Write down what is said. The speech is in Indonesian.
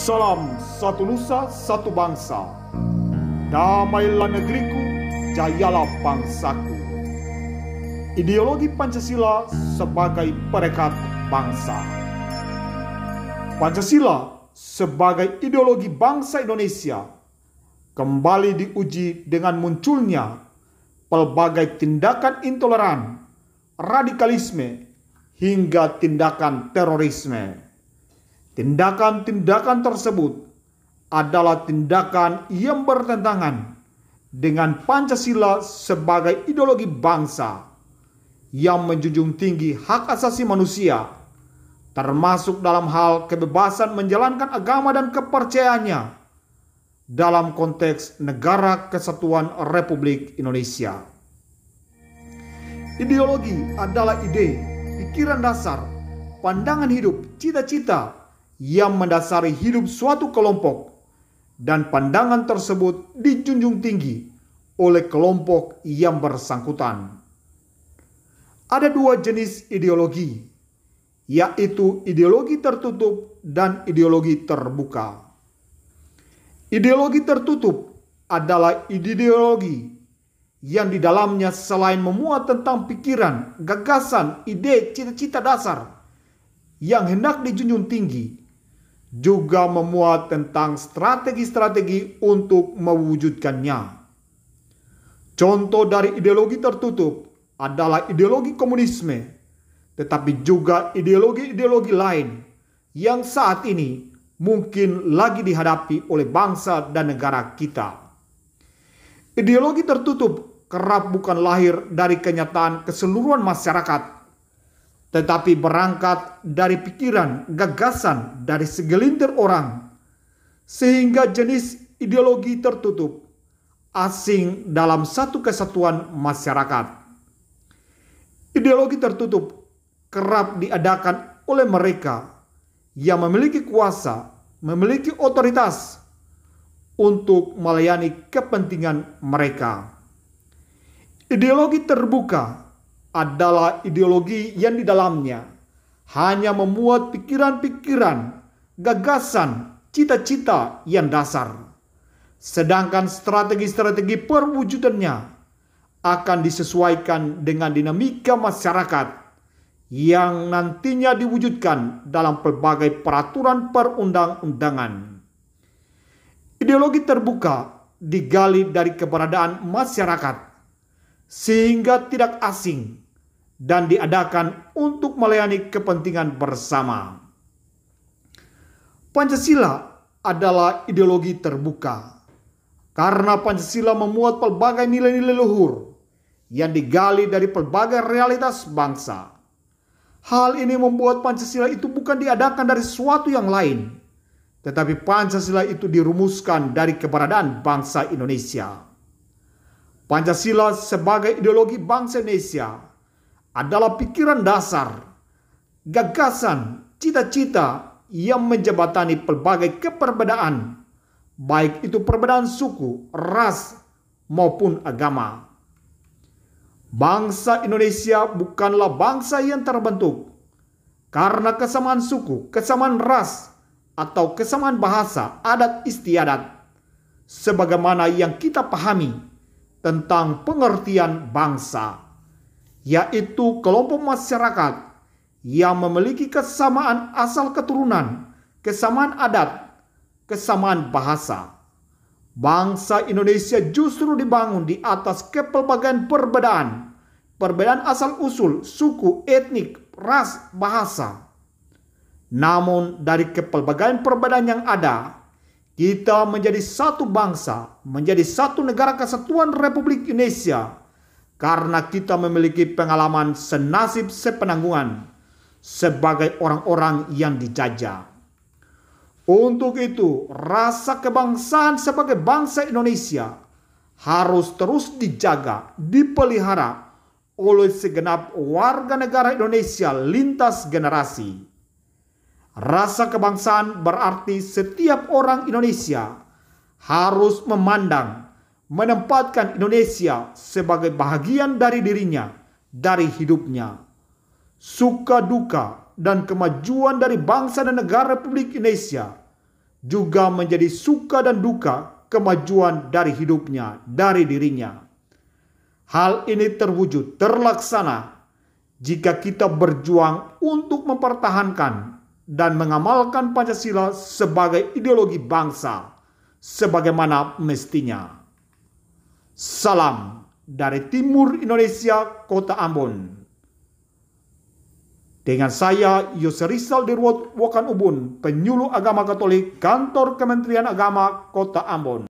Salam satu nusa, satu bangsa. Damailah negeriku, jayalah bangsaku. Ideologi Pancasila sebagai perekat bangsa. Pancasila sebagai ideologi bangsa Indonesia kembali diuji dengan munculnya pelbagai tindakan intoleran, radikalisme, hingga tindakan terorisme. Tindakan-tindakan tersebut adalah tindakan yang bertentangan dengan Pancasila sebagai ideologi bangsa yang menjunjung tinggi hak asasi manusia, termasuk dalam hal kebebasan menjalankan agama dan kepercayaannya dalam konteks negara kesatuan Republik Indonesia. Ideologi adalah ide, pikiran dasar, pandangan hidup, cita-cita, yang mendasari hidup suatu kelompok dan pandangan tersebut dijunjung tinggi oleh kelompok yang bersangkutan. Ada dua jenis ideologi, yaitu ideologi tertutup dan ideologi terbuka. Ideologi tertutup adalah ideologi yang di dalamnya selain memuat tentang pikiran, gagasan, ide, cita-cita dasar yang hendak dijunjung tinggi, juga memuat tentang strategi-strategi untuk mewujudkannya. Contoh dari ideologi tertutup adalah ideologi komunisme, tetapi juga ideologi-ideologi lain yang saat ini mungkin lagi dihadapi oleh bangsa dan negara kita. Ideologi tertutup kerap bukan lahir dari kenyataan keseluruhan masyarakat tetapi berangkat dari pikiran, gagasan dari segelintir orang, sehingga jenis ideologi tertutup asing dalam satu kesatuan masyarakat. Ideologi tertutup kerap diadakan oleh mereka yang memiliki kuasa, memiliki otoritas untuk melayani kepentingan mereka. Ideologi terbuka adalah ideologi yang di dalamnya hanya memuat pikiran-pikiran, gagasan, cita-cita yang dasar. Sedangkan strategi-strategi perwujudannya akan disesuaikan dengan dinamika masyarakat yang nantinya diwujudkan dalam pelbagai peraturan perundang-undangan. Ideologi terbuka digali dari keberadaan masyarakat sehingga tidak asing dan diadakan untuk melayani kepentingan bersama. Pancasila adalah ideologi terbuka karena Pancasila memuat pelbagai nilai-nilai luhur yang digali dari pelbagai realitas bangsa. Hal ini membuat Pancasila itu bukan diadakan dari suatu yang lain, tetapi Pancasila itu dirumuskan dari keberadaan bangsa Indonesia. Pancasila sebagai ideologi bangsa Indonesia adalah pikiran dasar, gagasan, cita-cita yang menjembatani pelbagai keperbedaan, baik itu perbedaan suku, ras, maupun agama. Bangsa Indonesia bukanlah bangsa yang terbentuk karena kesamaan suku, kesamaan ras, atau kesamaan bahasa, adat istiadat, sebagaimana yang kita pahami tentang pengertian bangsa, yaitu kelompok masyarakat yang memiliki kesamaan asal keturunan, kesamaan adat, kesamaan bahasa. Bangsa Indonesia justru dibangun di atas kepelbagaian perbedaan, perbedaan asal usul, suku, etnik, ras, bahasa. Namun dari kepelbagaian perbedaan yang ada, kita menjadi satu bangsa, menjadi satu negara kesatuan Republik Indonesia karena kita memiliki pengalaman senasib sepenanggungan sebagai orang-orang yang dijajah. Untuk itu, rasa kebangsaan sebagai bangsa Indonesia harus terus dijaga, dipelihara oleh segenap warga negara Indonesia lintas generasi Rasa kebangsaan berarti setiap orang Indonesia harus memandang, menempatkan Indonesia sebagai bagian dari dirinya, dari hidupnya. Suka duka dan kemajuan dari bangsa dan negara Republik Indonesia juga menjadi suka dan duka kemajuan dari hidupnya, dari dirinya. Hal ini terwujud, terlaksana jika kita berjuang untuk mempertahankan dan mengamalkan Pancasila sebagai ideologi bangsa sebagaimana mestinya. Salam dari timur Indonesia, Kota Ambon. Dengan saya, Yose Rizal Dirwot Wakan Ubun, penyuluh agama Katolik, kantor Kementerian Agama, Kota Ambon.